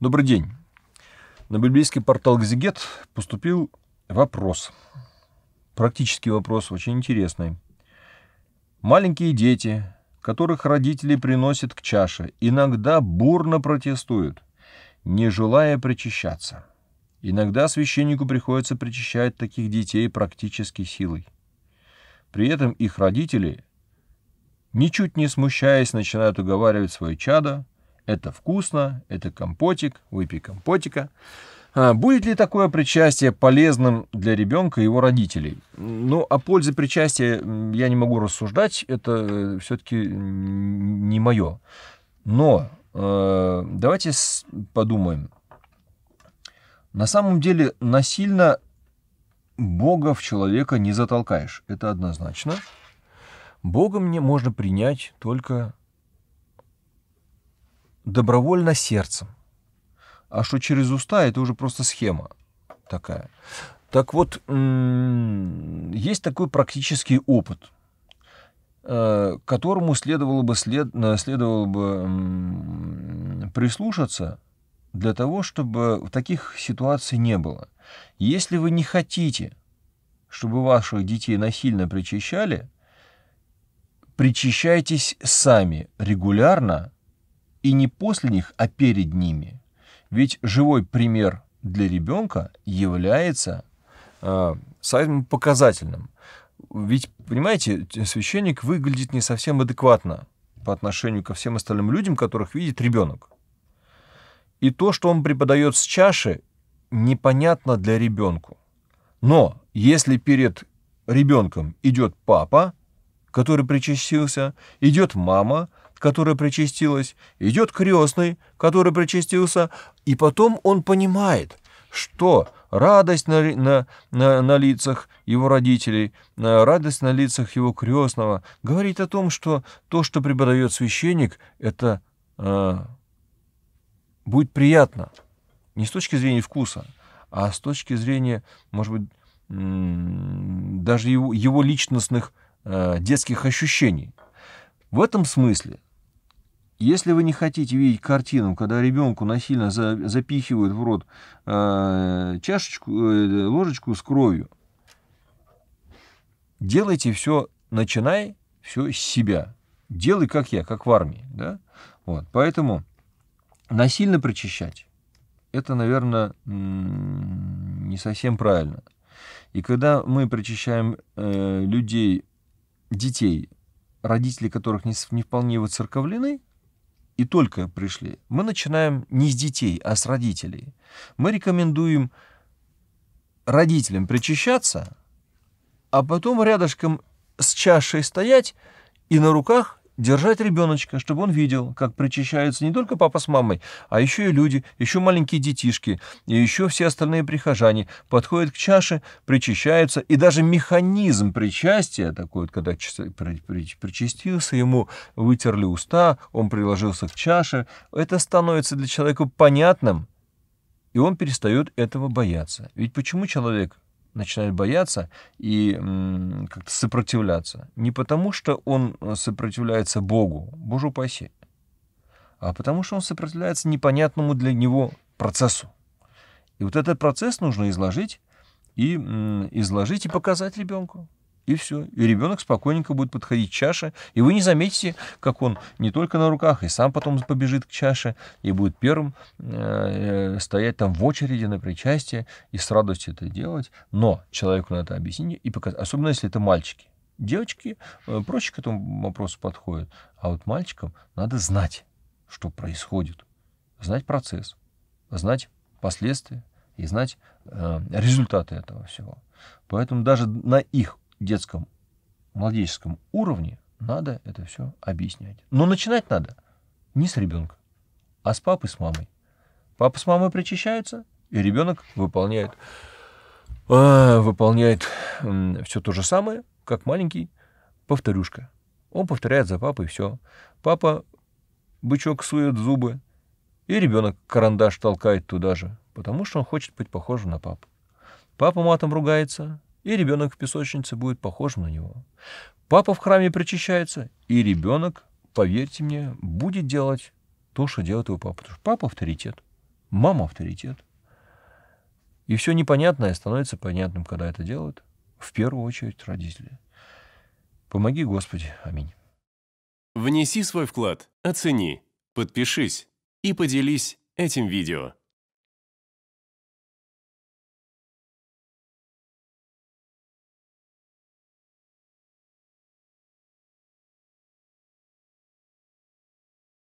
Добрый день. На библейский портал Гзигет поступил вопрос. Практический вопрос, очень интересный. Маленькие дети, которых родители приносят к чаше, иногда бурно протестуют, не желая причащаться. Иногда священнику приходится причащать таких детей практически силой. При этом их родители, ничуть не смущаясь, начинают уговаривать свое чадо – это вкусно, это компотик, выпей компотика. А, будет ли такое причастие полезным для ребенка и его родителей? Ну, о пользе причастия я не могу рассуждать, это э, все-таки не мое. Но э, давайте подумаем. На самом деле насильно Бога в человека не затолкаешь, это однозначно. Бога мне можно принять только добровольно сердцем. А что через уста, это уже просто схема такая. Так вот, есть такой практический опыт, э, которому следовало бы, след, э, следовало бы прислушаться для того, чтобы таких ситуаций не было. Если вы не хотите, чтобы ваших детей насильно причащали, причащайтесь сами регулярно – и не после них, а перед ними. Ведь живой пример для ребенка является э, самым показательным. Ведь, понимаете, священник выглядит не совсем адекватно по отношению ко всем остальным людям, которых видит ребенок. И то, что он преподает с чаши, непонятно для ребенку. Но если перед ребенком идет папа, который причастился, идет мама, которая причастилась, идет крестный, который причастился, и потом он понимает, что радость на, на, на, на лицах его родителей, э, радость на лицах его крестного говорит о том, что то, что преподает священник, это э, будет приятно. Не с точки зрения вкуса, а с точки зрения, может быть, даже его, его личностных э, детских ощущений. В этом смысле если вы не хотите видеть картину, когда ребенку насильно за, запихивают в рот э, чашечку, э, ложечку с кровью, делайте все, начинай все с себя. Делай, как я, как в армии. Да? Вот. Поэтому насильно прочищать, это, наверное, не совсем правильно. И когда мы прочищаем э, людей, детей, родители которых не, не вполне воцерковлены, и только пришли, мы начинаем не с детей, а с родителей. Мы рекомендуем родителям причащаться, а потом рядышком с чашей стоять и на руках держать ребеночка, чтобы он видел, как причащаются не только папа с мамой, а еще и люди, еще маленькие детишки, и еще все остальные прихожане подходят к чаше, причащаются, и даже механизм причастия, такой вот, когда причастился ему, вытерли уста, он приложился к чаше, это становится для человека понятным, и он перестает этого бояться. Ведь почему человек начинает бояться и как-то сопротивляться. Не потому, что он э, сопротивляется Богу, Боже упаси, а потому, что он сопротивляется непонятному для него процессу. И вот этот процесс нужно изложить и изложить и показать ребенку и все. И ребенок спокойненько будет подходить к чаше, и вы не заметите, как он не только на руках, и сам потом побежит к чаше, и будет первым э, э, стоять там в очереди на причастие, и с радостью это делать. Но человеку надо это объяснить, и показать, особенно если это мальчики. Девочки э, проще к этому вопросу подходят, а вот мальчикам надо знать, что происходит, знать процесс, знать последствия и знать э, результаты этого всего. Поэтому даже на их детском младенческом уровне надо это все объяснять. Но начинать надо не с ребенка, а с папы, с мамой. Папа с мамой причащаются, и ребенок выполняет, а, выполняет все то же самое, как маленький повторюшка. Он повторяет за папой все. Папа бычок сует зубы, и ребенок карандаш толкает туда же, потому что он хочет быть похожим на папу. Папа матом ругается, и ребенок в песочнице будет похожим на него. Папа в храме причащается, и ребенок, поверьте мне, будет делать то, что делает его папа. Потому что папа авторитет, мама авторитет. И все непонятное становится понятным, когда это делают, в первую очередь родители. Помоги, Господи. Аминь. Внеси свой вклад, оцени, подпишись и поделись этим видео.